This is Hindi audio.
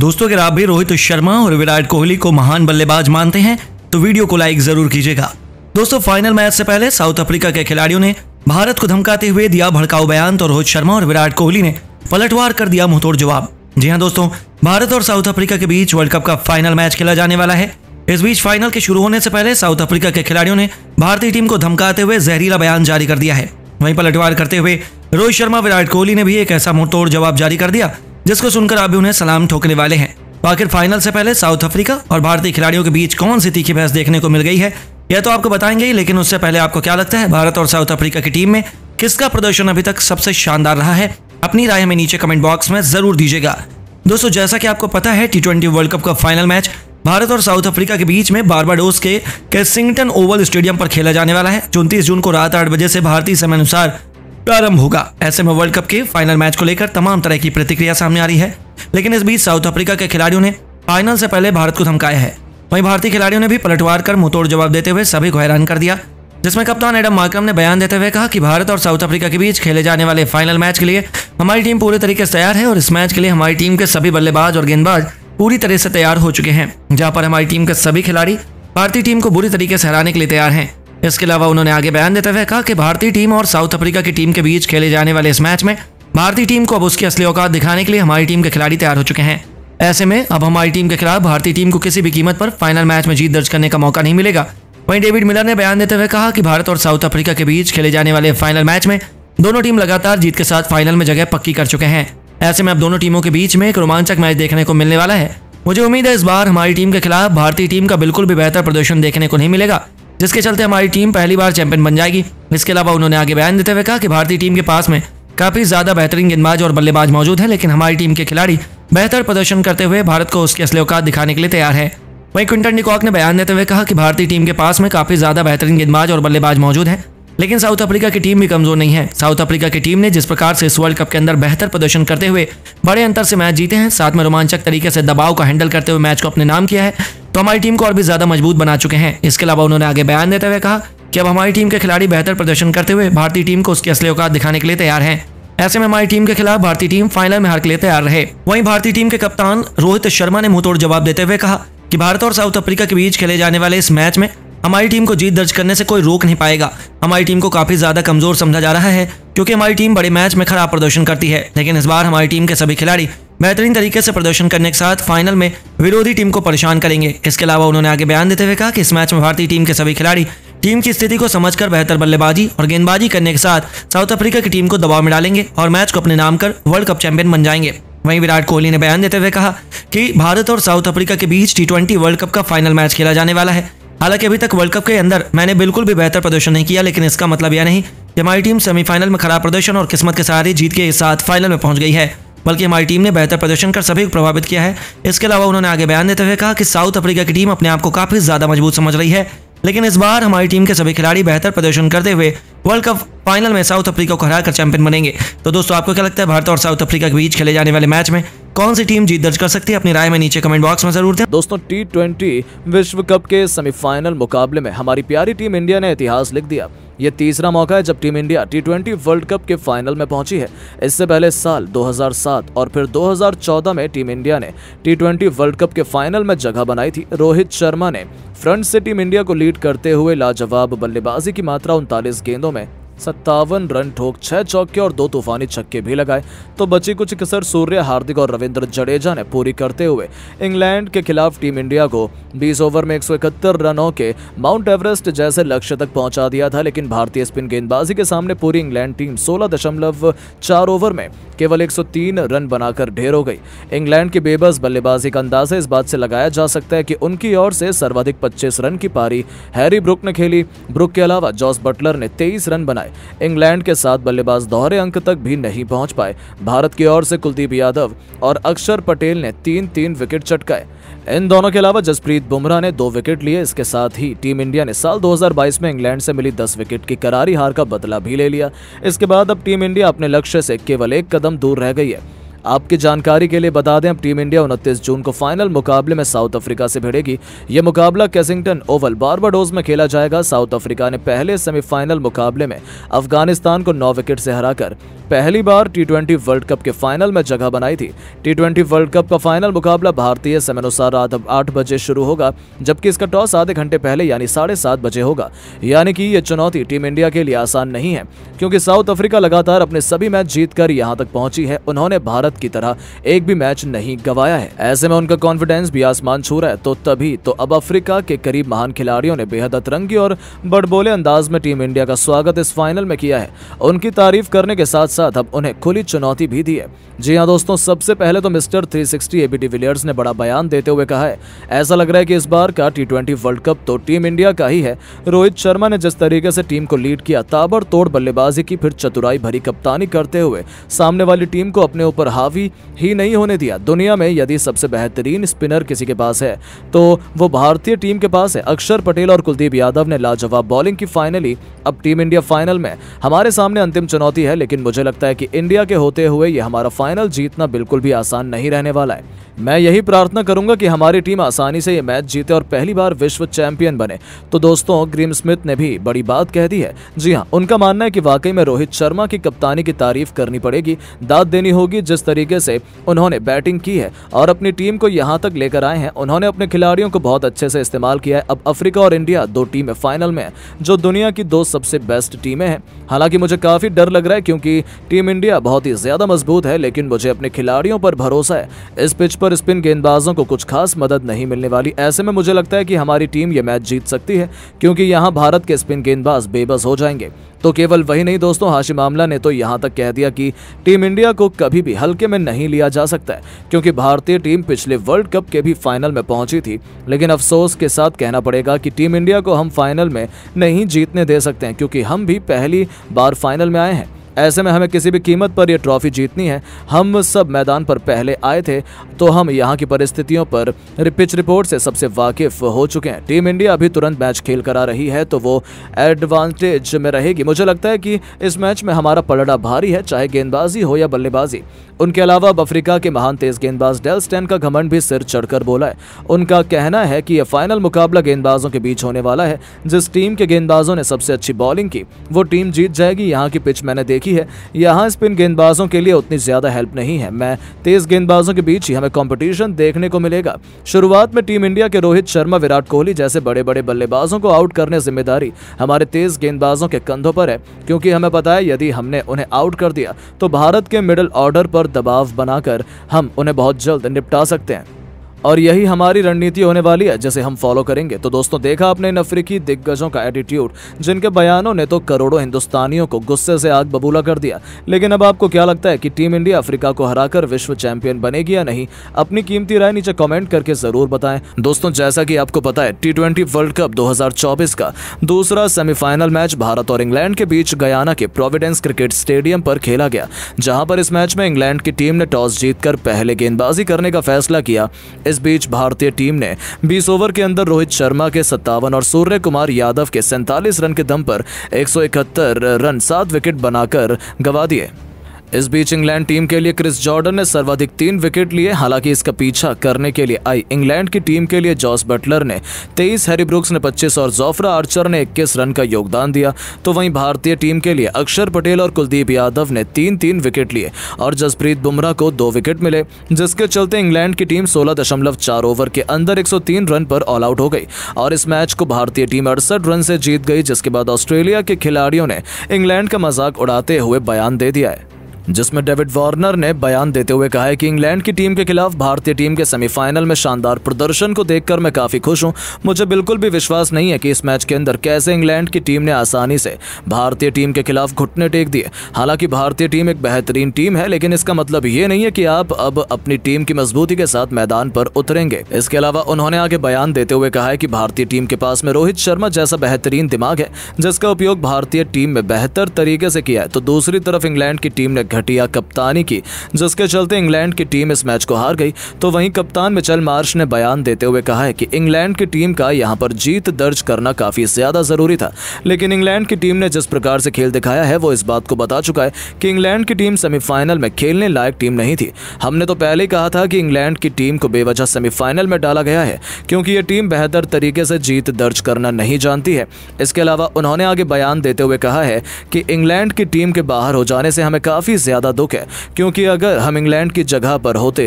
दोस्तों अगर आप भी रोहित शर्मा और विराट कोहली को महान बल्लेबाज मानते हैं तो वीडियो को लाइक जरूर कीजिएगा दोस्तों फाइनल मैच से पहले साउथ अफ्रीका के खिलाड़ियों ने भारत को धमकाते हुए दिया भड़काऊ बयान तो रोहित शर्मा और विराट कोहली ने पलटवार कर दिया मुंहतोड़ जवाब जी हाँ दोस्तों भारत और साउथ अफ्रीका के बीच वर्ल्ड कप का फाइनल मैच खेला जाने वाला है इस बीच फाइनल के शुरू होने से पहले साउथ अफ्रीका के खिलाड़ियों ने भारतीय टीम को धमकाते हुए जहरीला बयान जारी कर दिया है वहीं पलटवार करते हुए रोहित शर्मा विराट कोहली ने भी एक ऐसा मुंहतोड़ जवाब जारी कर दिया जिसको सुनकर अभी उन्हें सलाम ठोकने वाले हैं तो आखिर फाइनल से पहले साउथ अफ्रीका और भारतीय खिलाड़ियों के बीच कौन सी तीखी बहस देखने को मिल गई है यह तो आपको बताएंगे ही लेकिन उससे पहले आपको क्या लगता है भारत और साउथ अफ्रीका की टीम में किसका प्रदर्शन अभी तक सबसे शानदार रहा है अपनी राय हमें नीचे कमेंट बॉक्स में जरूर दीजिएगा दोस्तों जैसा कि आपको पता है टी वर्ल्ड कप का फाइनल मैच भारत और साउथ अफ्रीका के बीच में बारबाडोस के कैसिंगटन ओवल स्टेडियम पर खेला जाने वाला है उनतीस जून को रात आठ बजे से भारतीय समय अनुसार प्रारंभ होगा ऐसे में वर्ल्ड कप के फाइनल मैच को लेकर तमाम तरह की प्रतिक्रिया सामने आ रही है लेकिन इस बीच साउथ अफ्रीका के खिलाड़ियों ने फाइनल से पहले भारत को धमकाया है वहीं भारतीय खिलाड़ियों ने भी पलटवार कर मुंहतोड़ जवाब देते हुए सभी को हैरान कर दिया जिसमें कप्तान एडम मार्कम ने बयान देते हुए कहा कि भारत और साउथ अफ्रीका के बीच खेले जाने वाले फाइनल मैच के लिए हमारी टीम पूरे तरीके से तैयार है और इस मैच के लिए हमारी टीम के सभी बल्लेबाज और गेंदबाज पूरी तरह से तैयार हो चुके हैं जहाँ पर हमारी टीम के सभी खिलाड़ी भारतीय टीम को बुरी तरीके से हराने के लिए तैयार हैं इसके अलावा उन्होंने आगे बयान देते हुए कहा कि भारतीय टीम और साउथ अफ्रीका की टीम के बीच खेले जाने वाले इस मैच में भारतीय टीम को अब उसकी असली औकात दिखाने के लिए हमारी टीम के खिलाड़ी तैयार हो चुके हैं ऐसे में अब हमारी टीम के खिलाफ भारतीय टीम को किसी भी कीमत पर फाइनल मैच में जीत दर्ज करने का मौका नहीं मिलेगा वहीं डेविड मिलर ने बयान देते हुए कहा कि भारत और साउथ अफ्रीका के बीच खेले जाने वाले फाइनल मैच में दोनों टीम लगातार जीत के साथ फाइनल में जगह पक्की कर चुके हैं ऐसे में अब दोनों टीमों के बीच में एक रोमांचक मैच देखने को मिलने वाला है मुझे उम्मीद है इस बार हमारी टीम के खिलाफ भारतीय टीम का बिल्कुल भी बेहतर प्रदर्शन देखने को नहीं मिलेगा जिसके चलते हमारी टीम पहली बार चैंपियन बन जाएगी इसके अलावा उन्होंने आगे बयान देते हुए कहा कि भारतीय टीम के पास में काफ़ी ज़्यादा बेहतरीन गेंदबाज और बल्लेबाज मौजूद है लेकिन हमारी टीम के खिलाड़ी बेहतर प्रदर्शन करते हुए भारत को उसके असले औकात दिखाने के लिए तैयार है वहीं क्विंटन निकॉक ने बयान देते हुए कहा कि भारतीय टीम के पास में काफ़ी ज़्यादा बेहतरीन गेंदबाज और बल्लेबाज मौजूद हैं लेकिन साउथ अफ्रीका की टीम भी कमजोर नहीं है साउथ अफ्रीका की टीम ने जिस प्रकार से इस वर्ल्ड कप के अंदर बेहतर प्रदर्शन करते हुए बड़े अंतर से मैच जीते हैं साथ में रोमांचक तरीके से दबाव को हैंडल करते हुए मैच को अपने नाम किया है तो हमारी टीम को और भी ज्यादा मजबूत बना चुके हैं इसके अलावा उन्होंने आगे बयान देते हुए कहा कि अब हमारी टीम के खिलाड़ी बेहतर प्रदर्शन करते हुए भारतीय टीम को उसके असली औकात दिखाने के लिए तैयार हैं ऐसे में हमारी टीम के खिलाफ भारतीय टीम फाइनल में हार के लिए तैयार रहे वहीं भारतीय टीम के कप्तान रोहित शर्मा ने मुंहतोड़ जवाब देते हुए कहा कि भारत और साउथ अफ्रीका के बीच खेले जाने वाले इस मैच में हमारी टीम को जीत दर्ज करने से कोई रोक नहीं पाएगा हमारी टीम को काफी ज्यादा कमजोर समझा जा रहा है क्योंकि हमारी टीम बड़े मैच में खराब प्रदर्शन करती है लेकिन इस बार हमारी टीम के सभी खिलाड़ी बेहतरीन तरीके से प्रदर्शन करने के साथ फाइनल में विरोधी टीम को परेशान करेंगे इसके अलावा उन्होंने आगे बयान देते हुए कहा कि इस मैच में भारतीय टीम के सभी खिलाड़ी टीम की स्थिति को समझकर बेहतर बल्लेबाजी और गेंदबाजी करने के साथ साउथ अफ्रीका की टीम को दबाव में डालेंगे और मैच को अपने नाम कर वर्ल्ड कप चैंपियन बन जाएंगे वहीं विराट कोहली ने बयान देते हुए कहा कि भारत और साउथ अफ्रीका के बीच टी वर्ल्ड कप का फाइनल मैच खेला जाने वाला है हालांकि अभी तक वर्ल्ड कप के अंदर मैंने बिल्कुल भी बेहतर प्रदर्शन नहीं किया लेकिन इसका मतलब यह नहीं कि हमारी टीम सेमीफाइनल में खराब प्रदर्शन और किस्मत के सहारे जीत के साथ फाइनल में पहुंच गई है बल्कि हमारी टीम ने बेहतर प्रदर्शन कर सभी को प्रभावित किया है इसके अलावा उन्होंने आगे बयान देते हुए कहा कि साउथ अफ्रीका की टीम अपने आप को काफी ज्यादा मजबूत समझ रही है लेकिन इस बार हमारी टीम के सभी खिलाड़ी बेहतर प्रदर्शन करते हुए वर्ल्ड कप फाइनल में साउथ अफ्रीका को हराकर चैंपियन बनेंगे तो दोस्तों आपको क्या लगता है भारत और साउथ अफ्रीका के बीच खेले जाने वाले मैच में कौन सी टीम जीत दर्ज कर सकती है अपनी राय में नीचे कमेंट बॉक्स में जरूर दें दोस्तों टी ट्वेंटी विश्व कप के सेमीफाइनल मुकाबले में हमारी प्यारी टीम इंडिया ने इतिहास लिख दिया ये तीसरा मौका है जब team India T world cup के फाइनल में पहुंची है इससे पहले साल 2007 और फिर 2014 में टीम इंडिया ने टी वर्ल्ड कप के फाइनल में जगह बनाई थी रोहित शर्मा ने फ्रंट से टीम इंडिया को लीड करते हुए लाजवाब बल्लेबाजी की मात्रा उनतालीस गेंदों में सत्तावन रन ठोक छह चौके और दो तूफानी छक्के भी लगाए तो बची कुछ कसर सूर्य हार्दिक और रविंद्र जडेजा ने पूरी करते हुए इंग्लैंड के खिलाफ टीम इंडिया को 20 ओवर में एक रनों के माउंट एवरेस्ट जैसे लक्ष्य तक पहुंचा दिया था लेकिन भारतीय स्पिन गेंदबाजी के सामने पूरी इंग्लैंड टीम सोलह ओवर में केवल एक रन बनाकर ढेर हो गई इंग्लैंड की बेबस बल्लेबाजी का अंदाजा इस बात से लगाया जा सकता है कि उनकी ओर से सर्वाधिक पच्चीस रन की पारी हैरी ब्रुक ने खेली ब्रुक के अलावा जॉस बटलर ने तेईस रन बनाए पाए इंग्लैंड के साथ बल्लेबाज दोहरे अंक तक भी नहीं पहुंच पाए भारत की ओर से कुलदीप यादव और अक्षर पटेल ने तीन तीन विकेट चटकाए इन दोनों के अलावा जसप्रीत बुमराह ने दो विकेट लिए इसके साथ ही टीम इंडिया ने साल 2022 में इंग्लैंड से मिली 10 विकेट की करारी हार का बदला भी ले लिया इसके बाद अब टीम इंडिया अपने लक्ष्य से केवल एक कदम दूर रह गई है आपकी जानकारी के लिए बता दें अब टीम इंडिया उनतीस जून को फाइनल मुकाबले में साउथ अफ्रीका से भिड़ेगी यह मुकाबला कैसिंगटन ओवल बारबाडोज में खेला जाएगा साउथ अफ्रीका ने पहले सेमीफाइनल मुकाबले में अफगानिस्तान को नौ विकेट से हराकर पहली बार टी वर्ल्ड कप के फाइनल में जगह बनाई थी टी वर्ल्ड कप का फाइनल मुकाबला भारतीय अनुसार रात आठ बजे शुरू होगा जबकि इसका टॉस आधे घंटे पहले यानी साढ़े सात बजे होगा यानी कि यह चुनौती टीम इंडिया के लिए आसान नहीं है क्योंकि साउथ अफ्रीका लगातार अपने सभी मैच जीतकर यहां तक पहुंची है उन्होंने भारत की तरह एक भी मैच नहीं गवाया है ऐसे में उनका कॉन्फिडेंस भी आसमान छू रहा है तो तभी तो अब अफ्रीका के करीब महान खिलाड़ियों ने बेहद अतरंगी और बड़बोले अंदाज में टीम इंडिया का स्वागत इस फाइनल में किया है उनकी तारीफ करने के साथ साथ अब उन्हें खुली चुनौती भी दी है जी हाँ दोस्तों सबसे पहले तो मिस्टर थ्री एबी विलियर्स ने बड़ा बयान देते हुए कहा है ऐसा लग रहा है की इस बार का टी वर्ल्ड कप तो टीम इंडिया का ही है रोहित शर्मा ने जिस तरीके से टीम को लीड किया ताबड़ तोड़ बल्लेबाजी की फिर चतुराई भरी कप्तानी करते हुए सामने वाली टीम को अपने ऊपर हाथ हावी ही नहीं होने दिया दुनिया में यदि सबसे बेहतरीन स्पिनर किसी के पास है तो वो भारतीय टीम के पास है अक्षर पटेल और कुलदीप यादव ने लाजवाब बॉलिंग की फाइनली अब टीम इंडिया फाइनल में हमारे सामने अंतिम चुनौती है लेकिन मुझे लगता है कि इंडिया के होते हुए ये हमारा फाइनल जीतना बिल्कुल भी आसान नहीं रहने वाला है मैं यही प्रार्थना करूंगा कि हमारी टीम आसानी से ये मैच जीते और पहली बार विश्व चैंपियन बने तो दोस्तों ग्रीम स्मिथ ने भी बड़ी बात कह दी है जी हाँ उनका मानना है कि वाकई में रोहित शर्मा की कप्तानी की तारीफ करनी पड़ेगी दाद देनी होगी जिस तरीके से उन्होंने बैटिंग की है और अपनी टीम को यहाँ तक लेकर आए हैं उन्होंने अपने खिलाड़ियों को बहुत अच्छे से इस्तेमाल किया है अब अफ्रीका और इंडिया दो टीमें फाइनल में हैं जो दुनिया की दो सबसे बेस्ट टीमें हैं हालांकि मुझे काफी डर लग रहा है क्योंकि टीम इंडिया बहुत ही ज्यादा मजबूत है लेकिन मुझे अपने खिलाड़ियों पर भरोसा है इस पिच पर सुपर स्पिन गेंदबाजों को कुछ खास मदद नहीं मिलने वाली ऐसे में मुझे लगता है कि हमारी टीम ये मैच जीत सकती है क्योंकि यहाँ भारत के स्पिन गेंदबाज बेबस हो जाएंगे तो केवल वही नहीं दोस्तों हाशिम आमला ने तो यहाँ तक कह दिया कि टीम इंडिया को कभी भी हल्के में नहीं लिया जा सकता है क्योंकि भारतीय टीम पिछले वर्ल्ड कप के भी फाइनल में पहुंची थी लेकिन अफसोस के साथ कहना पड़ेगा कि टीम इंडिया को हम फाइनल में नहीं जीतने दे सकते हैं क्योंकि हम भी पहली बार फाइनल में आए हैं ऐसे में हमें किसी भी कीमत पर यह ट्रॉफी जीतनी है हम सब मैदान पर पहले आए थे तो हम यहाँ की परिस्थितियों पर पिच रिपोर्ट से सबसे वाकिफ हो चुके हैं टीम इंडिया अभी तुरंत मैच खेल कर आ रही है तो वो एडवांटेज में रहेगी मुझे लगता है कि इस मैच में हमारा पलड़ा भारी है चाहे गेंदबाजी हो या बल्लेबाजी उनके अलावा अब अफ्रीका के महान तेज गेंदबाज डेल स्टैन का घमंड भी सिर चढ़कर बोला है उनका कहना है कि यह फाइनल मुकाबला गेंदबाजों के बीच होने वाला है जिस टीम के गेंदबाजों ने सबसे अच्छी बॉलिंग की वो टीम जीत जाएगी यहाँ की पिच मैंने देखी की है यहाँ स्पिन गेंदबाजों के लिए उतनी ज़्यादा हेल्प नहीं है मैं तेज गेंदबाजों के बीच ही हमें कॉम्पिटिशन देखने को मिलेगा शुरुआत में टीम इंडिया के रोहित शर्मा विराट कोहली जैसे बड़े बड़े बल्लेबाजों को आउट करने जिम्मेदारी हमारे तेज गेंदबाजों के कंधों पर है क्योंकि हमें पता है यदि हमने उन्हें आउट कर दिया तो भारत के मिडल ऑर्डर पर दबाव बनाकर हम उन्हें बहुत जल्द निपटा सकते हैं और यही हमारी रणनीति होने वाली है जिसे हम फॉलो करेंगे तो दोस्तों देखा आपने इन अफ्रीकी दिग्गजों का एटीट्यूड जिनके बयानों ने तो करोड़ों हिंदुस्तानियों को गुस्से से आग बबूला कर दिया लेकिन अब आपको क्या लगता है कि टीम इंडिया अफ्रीका को हराकर विश्व चैंपियन बनेगी या नहीं अपनी कीमती राय नीचे कॉमेंट करके जरूर बताएं दोस्तों जैसा की आपको पता है टी वर्ल्ड कप दो का दूसरा सेमीफाइनल मैच भारत और इंग्लैंड के बीच गयाना के प्रोविडेंस क्रिकेट स्टेडियम पर खेला गया जहां पर इस मैच में इंग्लैंड की टीम ने टॉस जीत पहले गेंदबाजी करने का फैसला किया इस बीच भारतीय टीम ने बीस ओवर के अंदर रोहित शर्मा के सत्तावन और सूर्य कुमार यादव के सैंतालीस रन के दम पर एक रन सात विकेट बनाकर गवा दिए इस बीच इंग्लैंड टीम के लिए क्रिस जॉर्डन ने सर्वाधिक तीन विकेट लिए हालांकि इसका पीछा करने के लिए आई इंग्लैंड की टीम के लिए जॉस बटलर ने तेईस हैरी ब्रुक्स ने पच्चीस और जोफ्रा आर्चर ने इक्कीस रन का योगदान दिया तो वहीं भारतीय टीम के लिए अक्षर पटेल और कुलदीप यादव ने तीन तीन विकेट लिए और जसप्रीत बुमराह को दो विकेट मिले जिसके चलते इंग्लैंड की टीम सोलह ओवर के अंदर एक रन पर ऑल आउट हो गई और इस मैच को भारतीय टीम अड़सठ रन से जीत गई जिसके बाद ऑस्ट्रेलिया के खिलाड़ियों ने इंग्लैंड का मजाक उड़ाते हुए बयान दे दिया है जिसमें डेविड वार्नर ने बयान देते हुए कहा है कि इंग्लैंड की टीम के खिलाफ भारतीय टीम के सेमीफाइनल में शानदार प्रदर्शन को देखकर मैं काफ़ी खुश हूं मुझे बिल्कुल भी विश्वास नहीं है कि इस मैच के अंदर कैसे इंग्लैंड की टीम ने आसानी से भारतीय टीम के खिलाफ घुटने टेक दिए हालांकि भारतीय टीम एक बेहतरीन टीम है लेकिन इसका मतलब ये नहीं है की आप अब अपनी टीम की मजबूती के साथ मैदान पर उतरेंगे इसके अलावा उन्होंने आगे बयान देते हुए कहा है कि भारतीय टीम के पास में रोहित शर्मा जैसा बेहतरीन दिमाग है जिसका उपयोग भारतीय टीम में बेहतर तरीके से किया है तो दूसरी तरफ इंग्लैंड की टीम ने घटिया कप्तानी की जिसके चलते इंग्लैंड की टीम इस मैच को हार गई तो वहीं कप्तान मिचल मार्श ने बयान देते हुए कहा है कि इंग्लैंड की टीम का यहां पर जीत दर्ज करना काफ़ी ज़्यादा ज़रूरी था लेकिन इंग्लैंड की टीम ने जिस प्रकार से खेल दिखाया है वो इस बात को बता चुका है कि इंग्लैंड की टीम सेमीफाइनल में खेलने लायक टीम नहीं थी हमने तो पहले ही कहा था कि इंग्लैंड की टीम को बेवजह सेमीफाइनल में डाला गया है क्योंकि ये टीम बेहतर तरीके से जीत दर्ज करना नहीं जानती है इसके अलावा उन्होंने आगे बयान देते हुए कहा है कि इंग्लैंड की टीम के बाहर हो जाने से हमें काफ़ी ज़्यादा दुख है क्योंकि अगर हम इंग्लैंड की जगह पर होते